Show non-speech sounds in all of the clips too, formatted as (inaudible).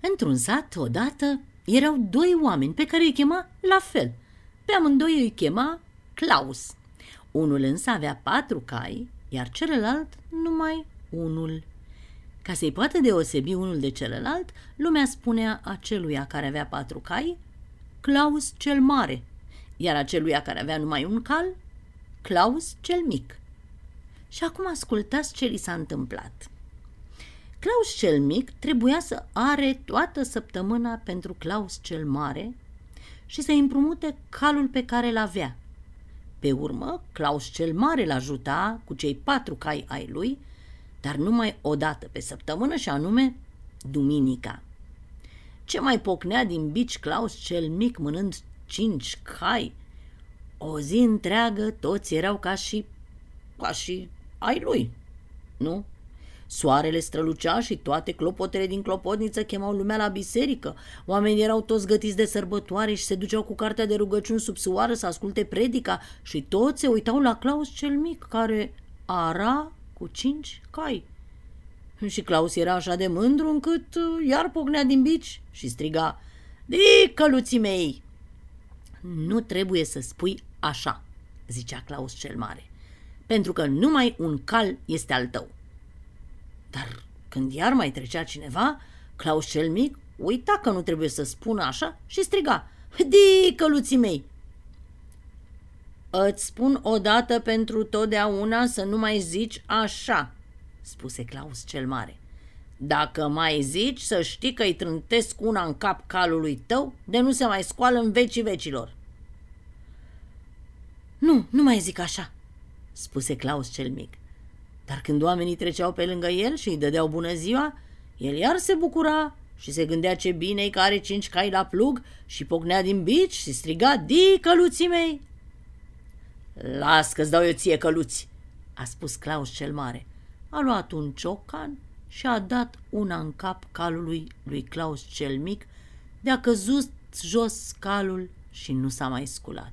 Într-un sat, odată, erau doi oameni pe care îi chema la fel. Pe amândoi îi chema Claus. Unul însă avea patru cai, iar celălalt numai unul. Ca să-i poată deosebi unul de celălalt, lumea spunea aceluia care avea patru cai, Claus cel mare, iar aceluia care avea numai un cal, Claus cel mic. Și acum ascultați ce li s-a întâmplat. Claus cel mic trebuia să are toată săptămâna pentru Claus cel mare și să împrumute calul pe care îl avea. Pe urmă, Claus cel mare îl ajuta cu cei patru cai ai lui, dar numai o dată pe săptămână și anume duminica. Ce mai pocnea din bici Claus cel mic mânând cinci cai? O zi întreagă toți erau ca și... ca și ai lui, nu? Soarele strălucea și toate clopotele din clopotniță chemau lumea la biserică. Oamenii erau toți gătiți de sărbătoare și se duceau cu cartea de rugăciuni sub soară să asculte predica și toți se uitau la Claus cel mic, care ara cu cinci cai. Și Claus era așa de mândru încât uh, iar pocnea din bici și striga Dicăluții mei! Nu trebuie să spui așa, zicea Claus cel mare, pentru că numai un cal este al tău. Dar când iar mai trecea cineva, Claus cel mic uita că nu trebuie să spună așa și striga Di, căluții mei! Îți spun odată pentru totdeauna să nu mai zici așa, spuse Claus cel mare. Dacă mai zici, să știi că îi trântesc una în cap calului tău de nu se mai scoală în vecii vecilor. Nu, nu mai zic așa, spuse Claus cel mic. Dar când oamenii treceau pe lângă el și îi dădeau bună ziua, el iar se bucura și se gândea ce bine că are cinci cai la plug și pocnea din bici și striga, Di, căluții mei! Las că-ți dau eu ție căluți, a spus Claus cel mare. A luat un ciocan și a dat una în cap calului lui Claus cel mic, de-a căzut jos calul și nu s-a mai sculat.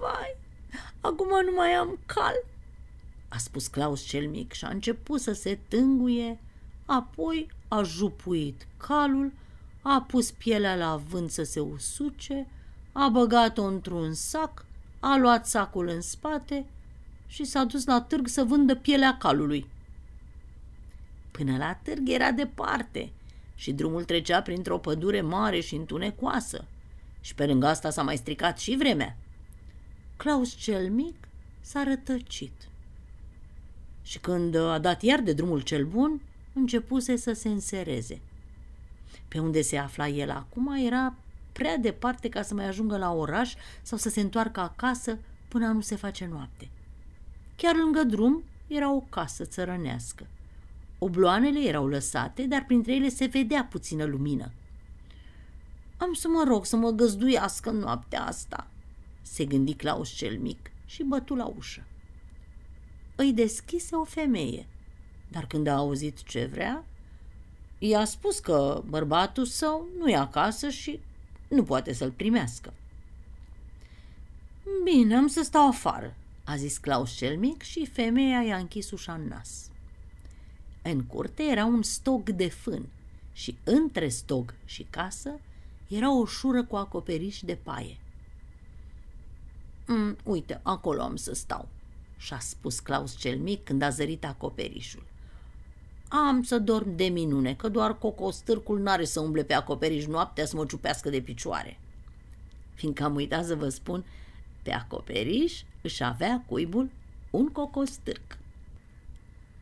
Vai, acum nu mai am cal, a spus Claus cel mic și a început să se tânguie, apoi a jupuit calul, a pus pielea la vânt să se usuce, a băgat-o într-un sac, a luat sacul în spate și s-a dus la târg să vândă pielea calului. Până la târg era departe și drumul trecea printr-o pădure mare și întunecoasă și pe lângă asta s-a mai stricat și vremea. Claus cel mic s-a rătăcit și când uh, a dat iar de drumul cel bun, începuse să se însereze. Pe unde se afla el acum era prea departe ca să mai ajungă la oraș sau să se întoarcă acasă până nu se face noapte. Chiar lângă drum era o casă țărănească. Obloanele erau lăsate, dar printre ele se vedea puțină lumină. Am să mă rog să mă găzduiască noaptea asta, se gândi Claus cel mic și bătu la ușă îi deschise o femeie. Dar când a auzit ce vrea, i-a spus că bărbatul său nu e acasă și nu poate să-l primească. Bine, am să stau afară, a zis Claus cel mic și femeia i-a închis ușa în nas. În curte era un stog de fân și între stog și casă era o șură cu acoperiș de paie. Mm, uite, acolo am să stau, și-a spus Claus cel mic când a zărit acoperișul. Am să dorm de minune, că doar cocostârcul n-are să umble pe acoperiș noaptea să mă ciupească de picioare. Fiindcă am uitat să vă spun, pe acoperiș își avea cuibul un cocostârc.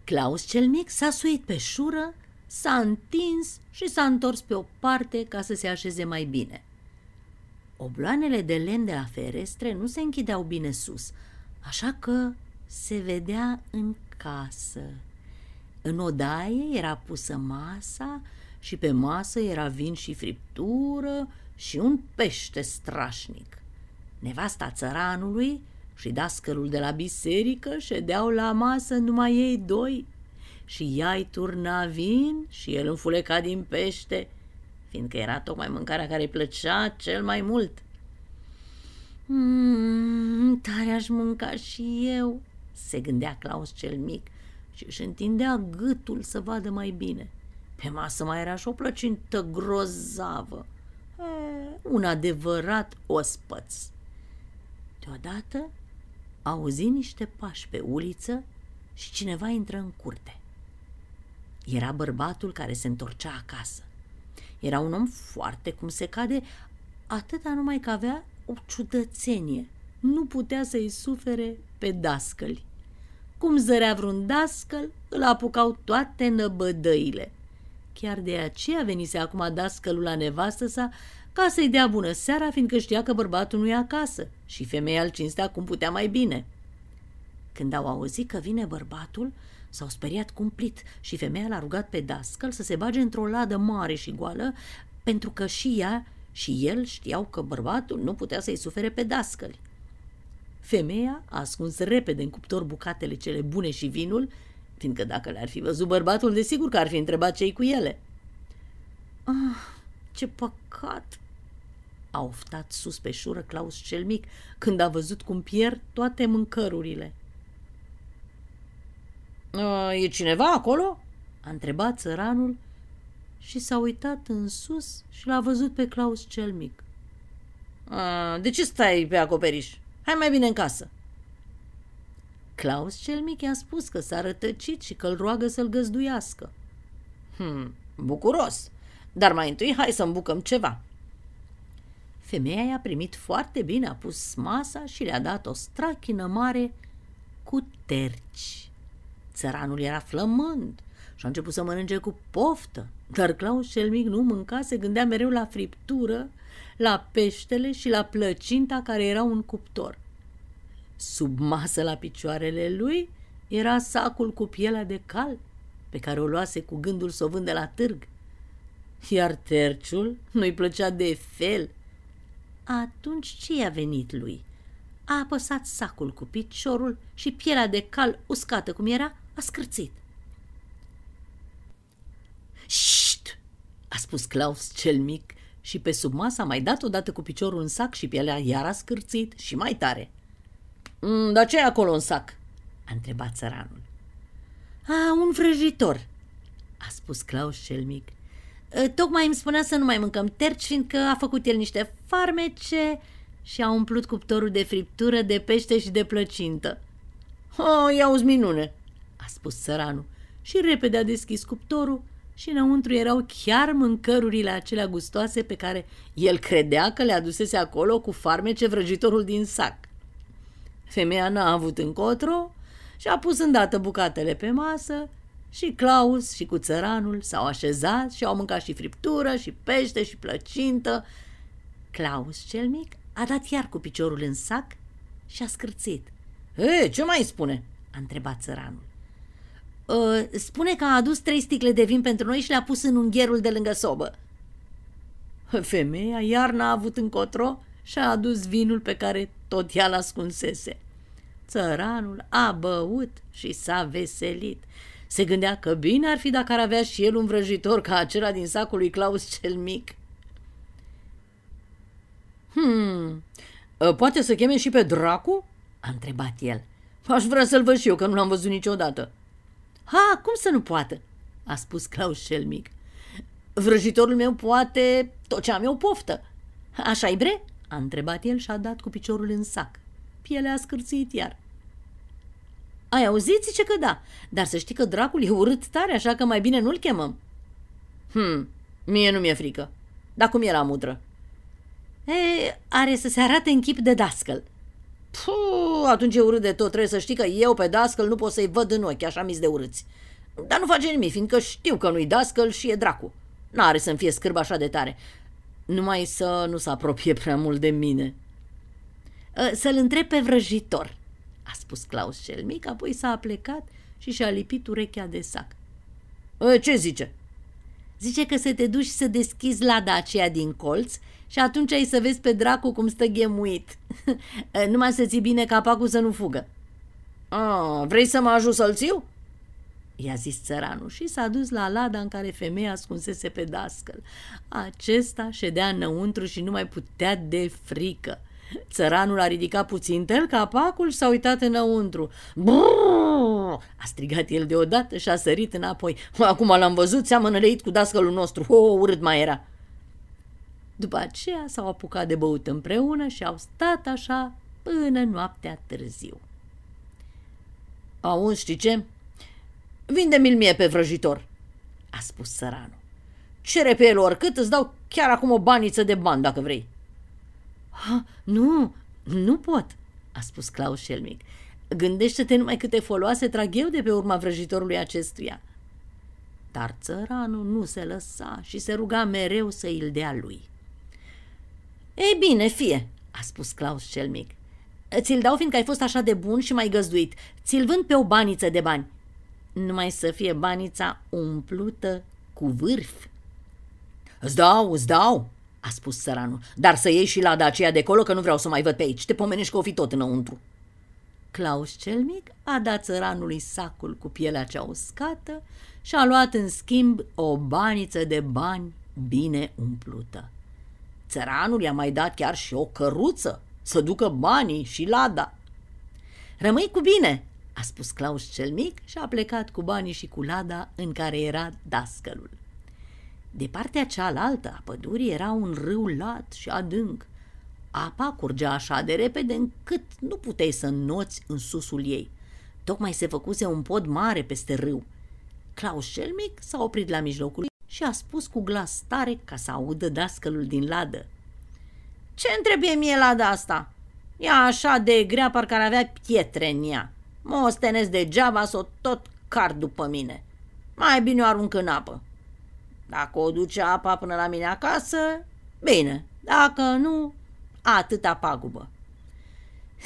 Claus cel mic s-a suit pe șură, s-a întins și s-a întors pe o parte ca să se așeze mai bine. Obloanele de lemn de la ferestre nu se închideau bine sus, așa că se vedea în casă. În odaie era pusă masa și pe masă era vin și friptură și un pește strașnic. Nevasta țăranului și dascălul de la biserică ședeau la masă numai ei doi și ea îi turna vin și el înfuleca din pește, fiindcă era tocmai mâncarea care îi plăcea cel mai mult. Mmm, tare aș mânca și eu, se gândea Claus cel mic și își întindea gâtul să vadă mai bine. Pe masă mai era și o plăcintă grozavă. E, un adevărat ospăț. Deodată auzi niște pași pe uliță și cineva intră în curte. Era bărbatul care se întorcea acasă. Era un om foarte cum se cade, atâta numai că avea o ciudățenie. Nu putea să-i sufere pe dascăli. Cum zărea vreun dascăl, îl apucau toate năbădăile. Chiar de aceea venise acum dascălul la nevastă sa ca să-i dea bună seara, fiindcă știa că bărbatul nu e acasă și femeia îl cinstea cum putea mai bine. Când au auzit că vine bărbatul, s-au speriat cumplit și femeia l-a rugat pe dascăl să se bage într-o ladă mare și goală, pentru că și ea și el știau că bărbatul nu putea să-i sufere pe dascăli. Femeia a ascuns repede în cuptor bucatele cele bune și vinul, fiindcă dacă le-ar fi văzut bărbatul, desigur că ar fi întrebat cei cu ele. Ah, ce păcat! A oftat sus pe șură Claus cel mic, când a văzut cum pierd toate mâncărurile. A, e cineva acolo?" a întrebat țăranul și s-a uitat în sus și l-a văzut pe Claus cel mic. A, de ce stai pe acoperiș?" Hai mai bine în casă. Claus cel mic i-a spus că s-a rătăcit și că îl roagă să-l găzduiască. Hmm, bucuros! Dar mai întâi hai să îmbucăm ceva. Femeia i-a primit foarte bine, a pus masa și le-a dat o strachină mare cu terci. Țăranul era flămând și a început să mănânce cu poftă, dar Claus cel mic nu mânca, se gândea mereu la friptură la peștele și la plăcinta care era un cuptor. Sub masă la picioarele lui era sacul cu pielea de cal, pe care o luase cu gândul să o vândă la târg. Iar terciul nu-i plăcea de fel. Atunci ce i-a venit lui? A apăsat sacul cu piciorul și pielea de cal uscată cum era a scârțit. Șt! a spus Claus cel mic și pe sub masă a mai dat odată cu piciorul în sac și pielea iar a scârțit și mai tare. Mm, dar ce e acolo în sac?" a întrebat țăranul. A, un vrăjitor," a spus Claus cel mic. Tocmai îmi spunea să nu mai mâncăm terci, fiindcă a făcut el niște farmece și a umplut cuptorul de friptură, de pește și de plăcintă. O, oh, ia minune, a spus țăranul și repede a deschis cuptorul și înăuntru erau chiar mâncărurile acelea gustoase pe care el credea că le adusese acolo cu farmece vrăjitorul din sac. Femeia n-a avut încotro și a pus îndată bucatele pe masă și Claus și cu țăranul s-au așezat și au mâncat și friptură și pește și plăcintă. Claus cel mic a dat iar cu piciorul în sac și a scârțit. Ei, ce mai spune?" a întrebat țăranul. Uh, spune că a adus trei sticle de vin pentru noi și le-a pus în ungherul de lângă sobă. Femeia iar n-a avut încotro și a adus vinul pe care tot ea l-ascunsese. Țăranul a băut și s-a veselit. Se gândea că bine ar fi dacă ar avea și el un vrăjitor ca acela din sacul lui Claus cel mic. Hmm, uh, poate să cheme și pe dracu?" a întrebat el. Aș vrea să-l văd și eu, că nu l-am văzut niciodată." Ha, cum să nu poată?" a spus Claus cel mic. Vrăjitorul meu poate tot ce am eu poftă. așa e bre?" a întrebat el și a dat cu piciorul în sac. Pielea a scârțit iar. Ai auzit? Zice că da, dar să știi că dracul e urât tare, așa că mai bine nu-l chemăm. Hmm, mie nu mi-e frică. Dar cum e la mudră? E, are să se arate în chip de dascăl. Puh, atunci e urât de tot, trebuie să știi că eu pe dascăl nu pot să-i văd în ochi, așa mi de urâți. Dar nu face nimic, fiindcă știu că nu-i dascăl și e dracu. N-are să-mi fie scârb așa de tare. Numai să nu se apropie prea mult de mine. Ă, să-l întreb pe vrăjitor, a spus Claus cel mic, apoi s-a plecat și și-a lipit urechea de sac. Ă, ce zice? Zice că să te duci să deschizi lada aceea din colț și atunci ai să vezi pe dracu cum stă ghemuit. (laughs) Numai să ții bine capacul să nu fugă. A, vrei să mă ajut să-l țiu? I-a zis țăranul și s-a dus la lada în care femeia ascunsese pe dascăl. Acesta ședea înăuntru și nu mai putea de frică. Țăranul a ridicat puțin tel capacul și s-a uitat înăuntru. Brrr! A strigat el deodată și a sărit înapoi. Acum l-am văzut, seamănă leit cu dascălul nostru. O, oh, urât mai era! După aceea s-au apucat de băut împreună și au stat așa până noaptea târziu. Auzi, știi ce? vinde mi mie pe vrăjitor, a spus săranul. Cere pe el oricât, îți dau chiar acum o baniță de bani dacă vrei. Ha, nu, nu pot, a spus Claus cel mic. Gândește-te numai câte foloase trag eu de pe urma vrăjitorului acestuia. Dar țăranul nu se lăsa și se ruga mereu să îl dea lui. Ei bine, fie, a spus Claus cel mic. Ți-l dau fiindcă ai fost așa de bun și mai găzduit. Ți-l vând pe o baniță de bani. Numai să fie banița umplută cu vârf. Îți dau, îți dau, a spus săranul, dar să iei și la Dacia de colo că nu vreau să mai văd pe aici, te pomenești că o fi tot înăuntru. Claus cel mic a dat țăranului sacul cu pielea cea uscată și a luat în schimb o baniță de bani bine umplută. Țăranul i-a mai dat chiar și o căruță să ducă banii și lada. Rămâi cu bine, a spus Claus cel mic și a plecat cu banii și cu lada în care era dascălul. De partea cealaltă a pădurii era un râu lat și adânc. Apa curgea așa de repede încât nu puteai să noți în susul ei. Tocmai se făcuse un pod mare peste râu. Claus cel mic s-a oprit la mijlocul și a spus cu glas tare ca să audă dascălul din ladă. Ce întrebie mie lada asta? Ea așa de grea, parcă ar avea pietre în ea. Mă ostenesc degeaba să o tot car după mine. Mai bine o arunc în apă. Dacă o duce apa până la mine acasă, bine, dacă nu, atâta pagubă.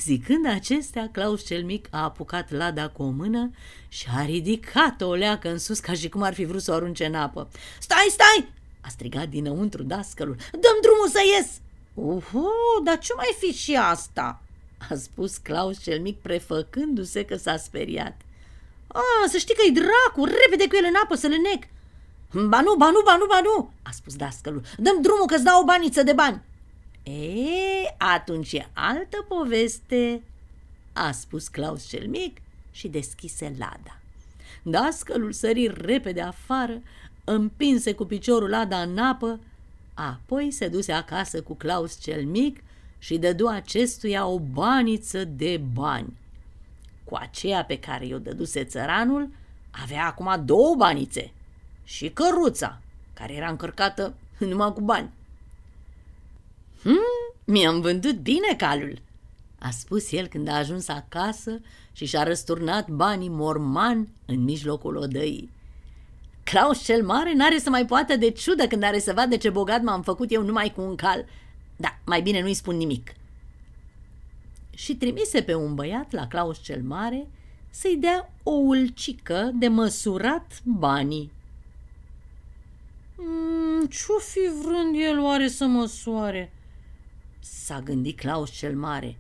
Zicând acestea, Claus cel mic a apucat lada cu o mână și a ridicat o leacă în sus ca și cum ar fi vrut să o arunce în apă. Stai, stai! a strigat dinăuntru dascălul. Dăm drumul să ies! Uhu, dar ce mai fi și asta? a spus Claus cel mic prefăcându-se că s-a speriat. A, să știi că-i dracu, repede cu el în apă să le nec! Ba nu, ba nu, ba nu, ba nu, a spus dascălul. Dăm drumul că-ți dau o baniță de bani. E, atunci e altă poveste, a spus Claus cel mic și deschise lada. Dascălul sări repede afară, împinse cu piciorul lada în apă, apoi se duse acasă cu Claus cel mic și dădu acestuia o baniță de bani. Cu aceea pe care i-o dăduse țăranul, avea acum două banițe – și căruța, care era încărcată numai cu bani. Hmm, mi-am vândut bine calul, a spus el când a ajuns acasă și și-a răsturnat banii morman în mijlocul odăii. Claus cel mare n-are să mai poată de ciudă când are să vadă ce bogat m-am făcut eu numai cu un cal. Da, mai bine nu-i spun nimic. Și trimise pe un băiat la Claus cel mare să-i dea o ulcică de măsurat banii. Mm, Ce-o fi vrând el oare să soare? S-a gândit Claus cel Mare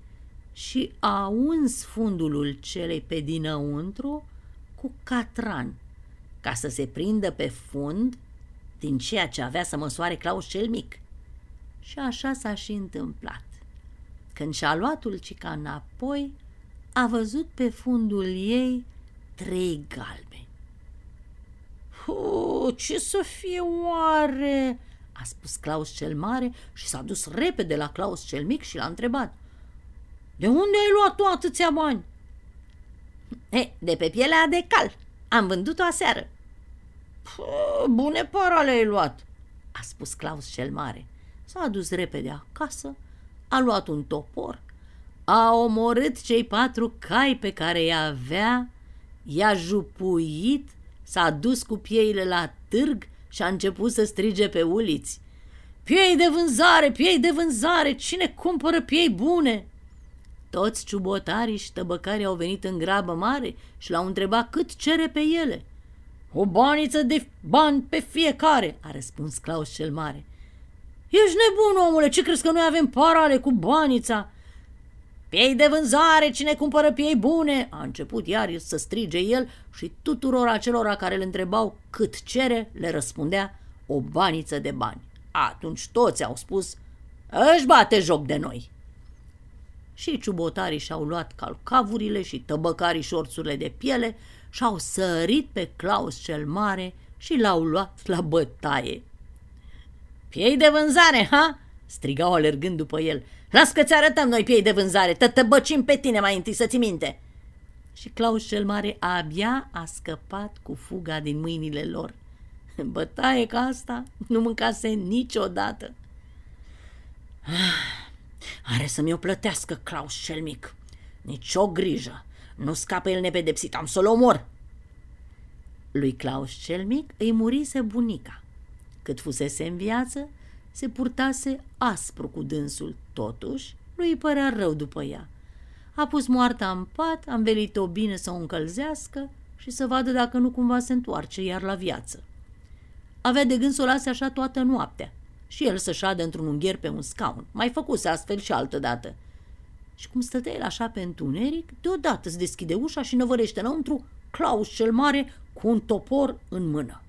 și a uns fundulul celei pe dinăuntru cu catran, ca să se prindă pe fund din ceea ce avea să măsoare Claus cel Mic. Și așa s-a și întâmplat. Când și-a luat ulcica înapoi, a văzut pe fundul ei trei galbe. Huu! ce să fie oare? A spus Claus cel mare și s-a dus repede la Claus cel mic și l-a întrebat. De unde ai luat tu atâția bani? E, de pe pielea de cal. Am vândut-o aseară. Pă, bune parale ai luat, a spus Claus cel mare. S-a dus repede acasă, a luat un topor, a omorât cei patru cai pe care i-avea, i-a jupuit S-a dus cu pieile la târg și a început să strige pe uliți. Piei de vânzare, piei de vânzare, cine cumpără piei bune? Toți ciubotarii și tăbăcarii au venit în grabă mare și l-au întrebat cât cere pe ele. O baniță de bani pe fiecare, a răspuns Claus cel Mare. Ești nebun, omule, ce crezi că noi avem parale cu banița? Piei de vânzare, cine cumpără piei bune?" a început iar să strige el și tuturor acelora care le întrebau cât cere, le răspundea o baniță de bani. Atunci toți au spus, își bate joc de noi. Și ciubotarii și-au luat calcavurile și tăbăcarii șorțurile de piele și-au sărit pe Claus cel Mare și l-au luat la bătaie. Piei de vânzare, ha?" strigau alergând după el. Las că-ți arătăm noi piei de vânzare, tăbăcim pe tine mai întâi să-ți minte. Și Claus cel Mare abia a scăpat cu fuga din mâinile lor. (laughs) Bătaie ca asta nu mâncase niciodată. Ah, (sighs) are să-mi o plătească Claus cel mic. Nici o grijă. Nu scapă el nepedepsit, am să-l omor. Lui Claus cel mic îi murise bunica. Cât fusese în viață, se purtase aspru cu dânsul, totuși lui îi părea rău după ea. A pus moarta în pat, a învelit-o bine să o încălzească și să vadă dacă nu cumva se întoarce iar la viață. Avea de gând să o lase așa toată noaptea și el să șadă într-un ungher pe un scaun. Mai făcuse astfel și altă dată. Și cum stătea el așa pe întuneric, deodată se deschide ușa și năvărește înăuntru Claus cel Mare cu un topor în mână.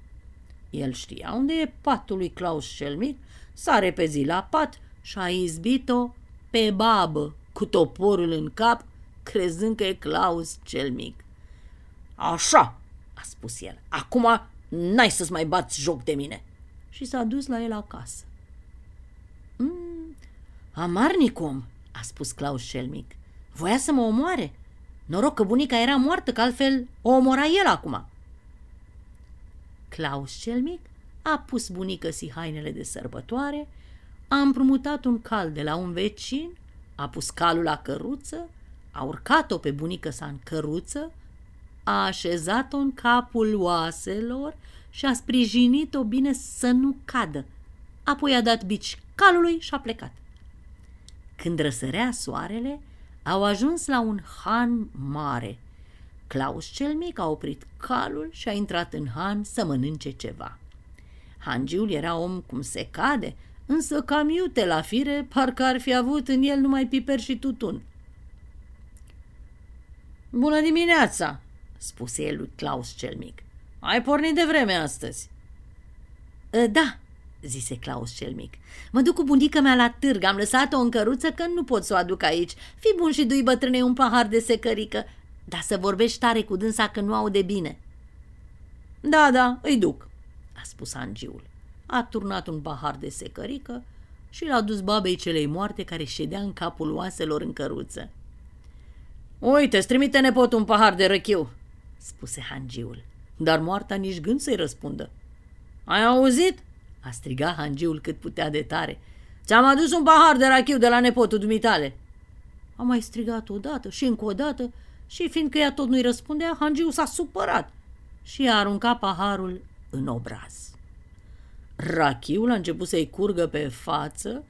El știa unde e patul lui Claus cel Mic s-a repezit la pat și a izbit-o pe babă cu toporul în cap, crezând că e Claus cel mic. Așa, a spus el, acum n-ai să-ți mai bați joc de mine. Și s-a dus la el acasă. Mm, amarnicom, a spus Claus cel mic, voia să mă omoare. Noroc că bunica era moartă, că altfel o omora el acum. Claus cel mic a pus bunică si hainele de sărbătoare, a împrumutat un cal de la un vecin, a pus calul la căruță, a urcat-o pe bunică sa în căruță, a așezat-o în capul oaselor și a sprijinit-o bine să nu cadă. Apoi a dat bici calului și a plecat. Când răsărea soarele, au ajuns la un han mare. Claus cel mic a oprit calul și a intrat în han să mănânce ceva. Hangiul era om cum se cade, însă cam iute la fire, parcă ar fi avut în el numai piper și tutun. Bună dimineața!" spuse el lui Claus cel mic. Ai pornit de vreme astăzi." Ă, da," zise Claus cel mic. Mă duc cu bunica mea la târg, am lăsat-o în căruță că nu pot să o aduc aici. Fi bun și dui bătrânei un pahar de secărică, dar să vorbești tare cu dânsa că nu aude bine." Da, da, îi duc," a spus angiul. A turnat un pahar de secărică și l-a dus babei celei moarte care ședea în capul oaselor în căruță. Uite, îți trimite nepotul un pahar de răchiu, spuse hangiul, dar moarta nici gând să-i răspundă. Ai auzit? a strigat hangiul cât putea de tare. Ți-am adus un pahar de răchiu de la nepotul dumitale. A mai strigat odată și încă o dată și fiindcă ea tot nu-i răspundea, hangiul s-a supărat și a aruncat paharul în obraz. Rachiul a început să-i curgă pe față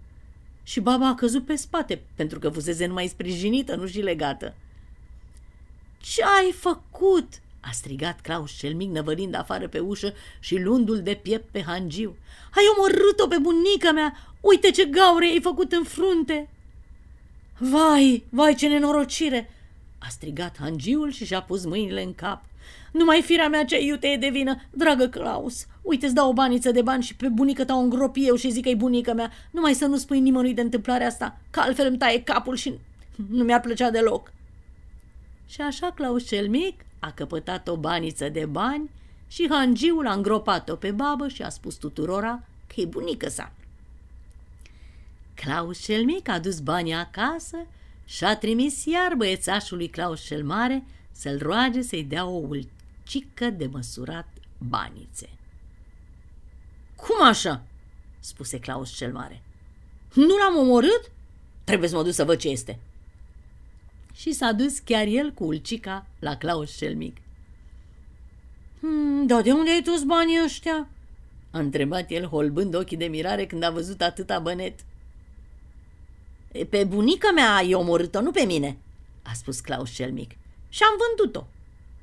și baba a căzut pe spate pentru că fusese numai sprijinită, nu și legată. Ce ai făcut?" a strigat Claus cel mic, năvălind afară pe ușă și lundul de piept pe hangiu. Ai omorât-o pe bunica mea! Uite ce gaure ai făcut în frunte!" Vai, vai, ce nenorocire!" a strigat hangiul și și-a pus mâinile în cap. Numai firea mea ce iute e de vină. Dragă Claus, uite, îți dau o baniță de bani și pe bunică ta o îngrop eu și zic că e bunica mea. Numai să nu spui nimănui de întâmplarea asta, că altfel îmi taie capul și nu mi-ar plăcea deloc. Și așa Claus cel mic a căpătat o baniță de bani și hangiul a îngropat-o pe babă și a spus tuturora că e bunică sa. Claus cel mic a dus banii acasă și a trimis iar băiețașului Claus cel mare să-l roage să-i dea o ulcică de măsurat banițe. Cum așa?" spuse Claus cel Mare. Nu l-am omorât? Trebuie să mă duc să văd ce este." Și s-a dus chiar el cu ulcica la Claus cel Mic. Hmm, dar de unde ai toți banii ăștia?" a întrebat el holbând ochii de mirare când a văzut atâta bănet. Pe bunica mea ai omorât-o, nu pe mine, a spus Claus cel mic și am vândut-o.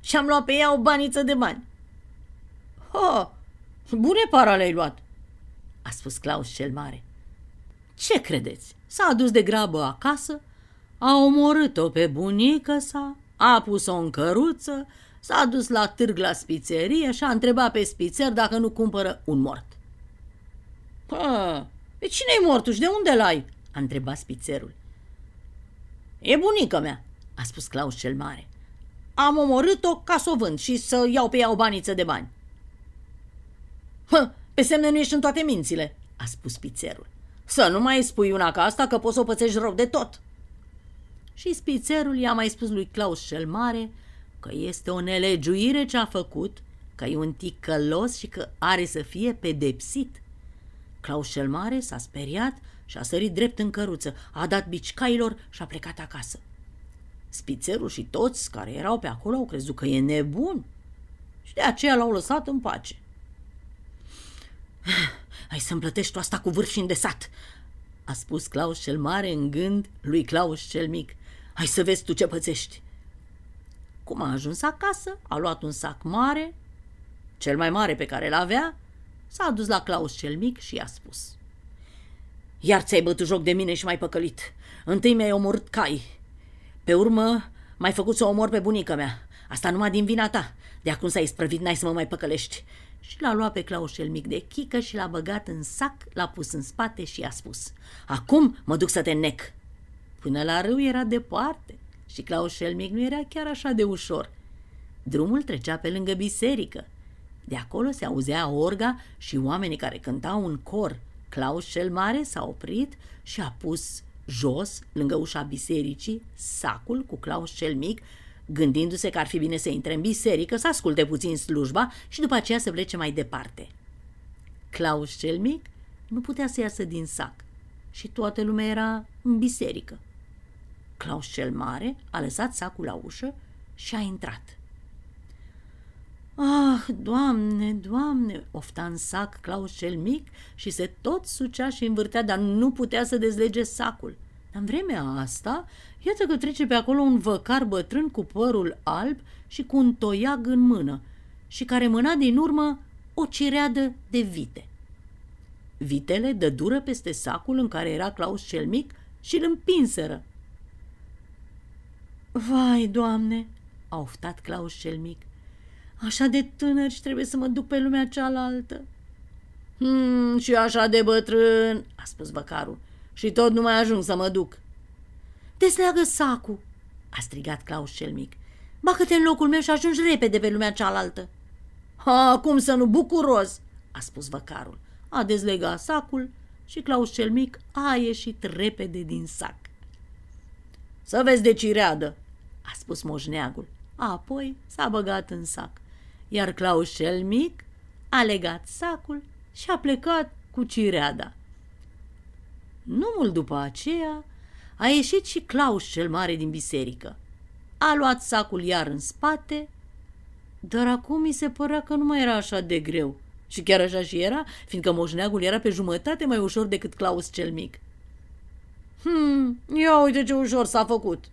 Și am luat pe ea o baniță de bani. Ha, bune para le-ai luat, a spus Claus cel Mare. Ce credeți? S-a adus de grabă acasă, a omorât-o pe bunică sa, a pus-o în căruță, s-a dus la târg la spițerie și a întrebat pe spițer dacă nu cumpără un mort. Pă, pe cine-i mortul și de unde l-ai? a întrebat spițerul. E bunică mea, a spus Claus cel Mare am omorât-o ca să o vând și să iau pe ea o baniță de bani. Hă, pe semne nu ești în toate mințile, a spus pițerul. Să nu mai spui una ca asta că poți să o pățești rău de tot. Și spițerul i-a mai spus lui Claus cel Mare că este o nelegiuire ce a făcut, că e un ticălos și că are să fie pedepsit. Claus cel Mare s-a speriat și a sărit drept în căruță, a dat bicicailor și a plecat acasă. Spițerul și toți care erau pe acolo au crezut că e nebun și de aceea l-au lăsat în pace. (sighs) Hai să-mi plătești tu asta cu vârf și îndesat, a spus Claus cel mare în gând lui Claus cel mic. Hai să vezi tu ce pățești. Cum a ajuns acasă, a luat un sac mare, cel mai mare pe care l-avea, s-a dus la Claus cel mic și i-a spus. Iar ți-ai bătut joc de mine și m-ai păcălit. Întâi mi-ai omorât cai, pe urmă, mai făcut să o omor pe bunica mea. Asta numai din vina ta. De acum s-a isprăvit, n-ai să mă mai păcălești. Și l-a luat pe Claus cel mic de chică și l-a băgat în sac, l-a pus în spate și i-a spus Acum mă duc să te nec. Până la râu era departe și Claus cel mic nu era chiar așa de ușor. Drumul trecea pe lângă biserică. De acolo se auzea orga și oamenii care cântau un cor. Claus cel mare s-a oprit și a pus jos, lângă ușa bisericii, sacul cu Claus cel mic, gândindu-se că ar fi bine să intre în biserică, să asculte puțin slujba și după aceea să plece mai departe. Claus cel mic nu putea să iasă din sac și toată lumea era în biserică. Claus cel mare a lăsat sacul la ușă și a intrat. Ah, doamne, doamne, ofta în sac Claus cel mic și se tot sucea și învârtea, dar nu putea să dezlege sacul. Dar în vremea asta, iată că trece pe acolo un văcar bătrân cu părul alb și cu un toiag în mână și care mâna din urmă o cireadă de vite. Vitele dă dură peste sacul în care era Claus cel mic și îl împinseră. Vai, doamne, a oftat Claus cel mic, Așa de tânăr și trebuie să mă duc pe lumea cealaltă. Hmm, și așa de bătrân, a spus văcarul, și tot nu mai ajung să mă duc. Desleagă sacul, a strigat Claus cel mic. Bacă-te în locul meu și ajungi repede pe lumea cealaltă. Ha, cum să nu, bucuros, a spus văcarul. A dezlegat sacul și Claus cel mic a ieșit repede din sac. Să vezi de cireadă, a spus moșneagul. Apoi s-a băgat în sac iar Claus cel mic a legat sacul și a plecat cu cireada. Nu mult după aceea a ieșit și Claus cel mare din biserică. A luat sacul iar în spate, dar acum mi se părea că nu mai era așa de greu. Și chiar așa și era, fiindcă moșneagul era pe jumătate mai ușor decât Claus cel mic. Hmm, ia uite ce ușor s-a făcut.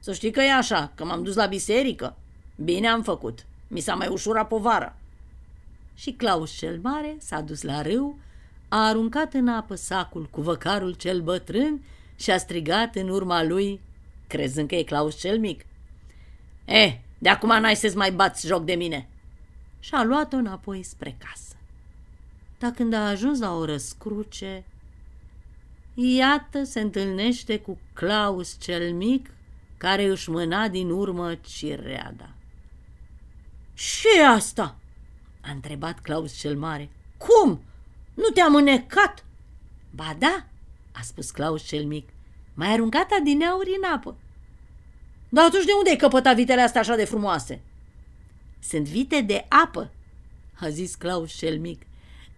Să știi că e așa, că m-am dus la biserică. Bine am făcut. Mi s-a mai ușurat povara. Și Claus cel mare s-a dus la râu, a aruncat în apă sacul cu văcarul cel bătrân și a strigat în urma lui, crezând că e Claus cel mic. Eh, de acum n-ai să-ți mai bați joc de mine!" Și a luat-o înapoi spre casă. Dar când a ajuns la o răscruce, iată se întâlnește cu Claus cel mic, care își mâna din urmă cireada ce e asta?" a întrebat Claus cel Mare. Cum? Nu te-am înecat?" Ba da," a spus Claus cel Mic. Mai ai aruncat adineauri în apă." Dar atunci de unde ai căpătat vitele astea așa de frumoase?" Sunt vite de apă," a zis Claus cel Mic.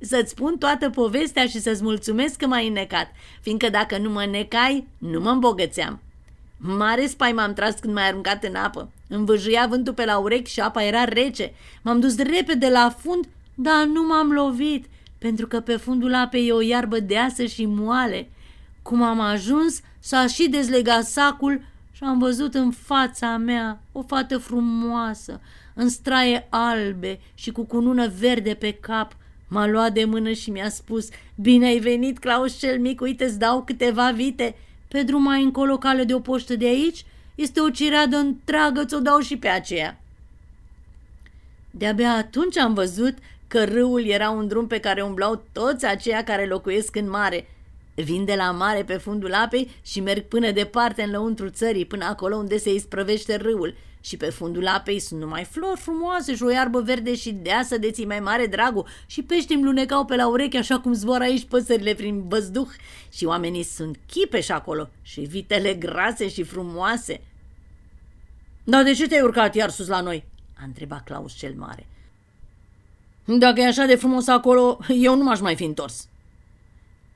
Să-ți spun toată povestea și să-ți mulțumesc că m-ai înnecat, fiindcă dacă nu mă necai, nu mă îmbogățeam. Mare spai m am tras când m-ai aruncat în apă. Îmi vântul pe la urechi și apa era rece. M-am dus repede la fund, dar nu m-am lovit, pentru că pe fundul apei e o iarbă deasă și moale. Cum am ajuns, s-a și dezlegat sacul și am văzut în fața mea o fată frumoasă, în straie albe și cu cunună verde pe cap. M-a luat de mână și mi-a spus, bine ai venit, Claus cel mic, uite, ți dau câteva vite. Pe drum mai încolo, cale de o poștă de aici, este o cireadă întreagă, ți-o dau și pe aceea. De-abia atunci am văzut că râul era un drum pe care umblau toți aceia care locuiesc în mare. Vin de la mare pe fundul apei și merg până departe în lăuntru țării, până acolo unde se isprăvește râul și pe fundul apei sunt numai flori frumoase și o iarbă verde și deasă de ții mai mare dragul și pești îmi lunecau pe la ureche așa cum zboară aici păsările prin văzduh și oamenii sunt chipeși acolo și vitele grase și frumoase. Dar de ce te-ai urcat iar sus la noi?" a întrebat Claus cel mare. Dacă e așa de frumos acolo, eu nu m-aș mai fi întors."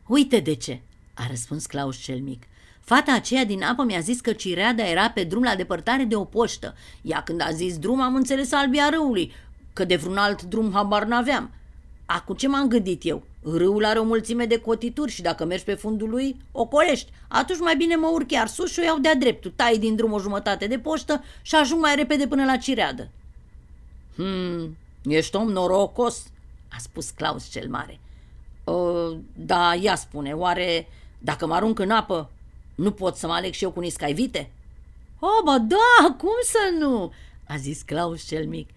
Uite de ce," a răspuns Claus cel mic. Fata aceea din apă mi-a zis că Cireada era pe drum la depărtare de o poștă. Ea când a zis drum am înțeles albia râului, că de vreun alt drum habar n-aveam. Acum ce m-am gândit eu? Râul are o mulțime de cotituri și dacă mergi pe fundul lui, o colești. Atunci mai bine mă urc chiar sus și o iau de-a dreptul, tai din drum o jumătate de poștă și ajung mai repede până la cireadă. Hmm, ești om norocos, a spus Claus cel mare. Ă, da, ia spune, oare dacă mă arunc în apă, nu pot să mă aleg și eu cu niscai vite?" Oh, bă, da, cum să nu?" a zis Claus cel mic.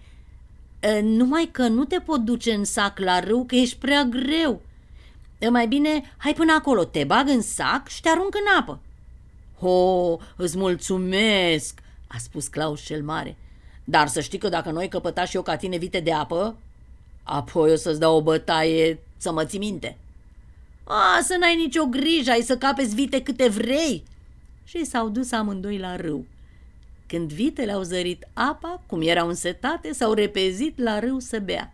Numai că nu te pot duce în sac la râu, că ești prea greu. E Mai bine, hai până acolo, te bag în sac și te arunc în apă. Ho, îți mulțumesc, a spus Claus cel mare. Dar să știi că dacă noi căpăta și eu ca tine vite de apă, apoi o să-ți dau o bătaie să mă ții minte. A, să n-ai nicio grijă, ai să capezi vite câte vrei!" Și s-au dus amândoi la râu. Când vitele au zărit apa, cum erau însetate, s-au repezit la râu să bea.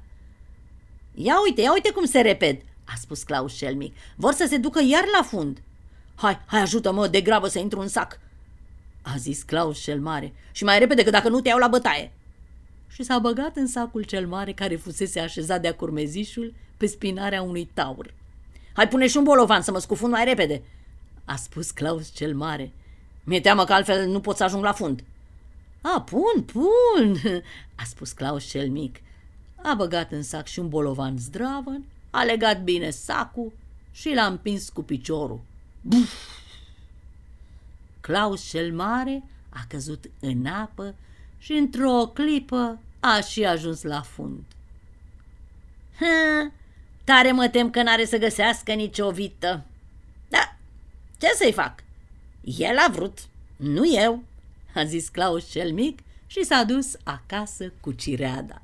Ia uite, ia uite cum se repet!" a spus Claus cel mic. Vor să se ducă iar la fund!" Hai, hai, ajută-mă, de grabă să intru în sac!" a zis Claus cel mare. Și mai repede că dacă nu te iau la bătaie!" Și s-a băgat în sacul cel mare care fusese așezat de-a curmezișul pe spinarea unui taur. Hai pune și un bolovan să mă scufund mai repede, a spus Claus cel mare. Mi-e teamă că altfel nu pot să ajung la fund. A, pun, pun, a spus Claus cel mic. A băgat în sac și un bolovan zdravăn, a legat bine sacul și l-a împins cu piciorul. Buf! Claus cel mare a căzut în apă și într-o clipă a și ajuns la fund. Ha! Tare mă tem că n-are să găsească nicio vită. Da, ce să-i fac? El a vrut, nu eu, a zis Claus cel mic și s-a dus acasă cu cireada.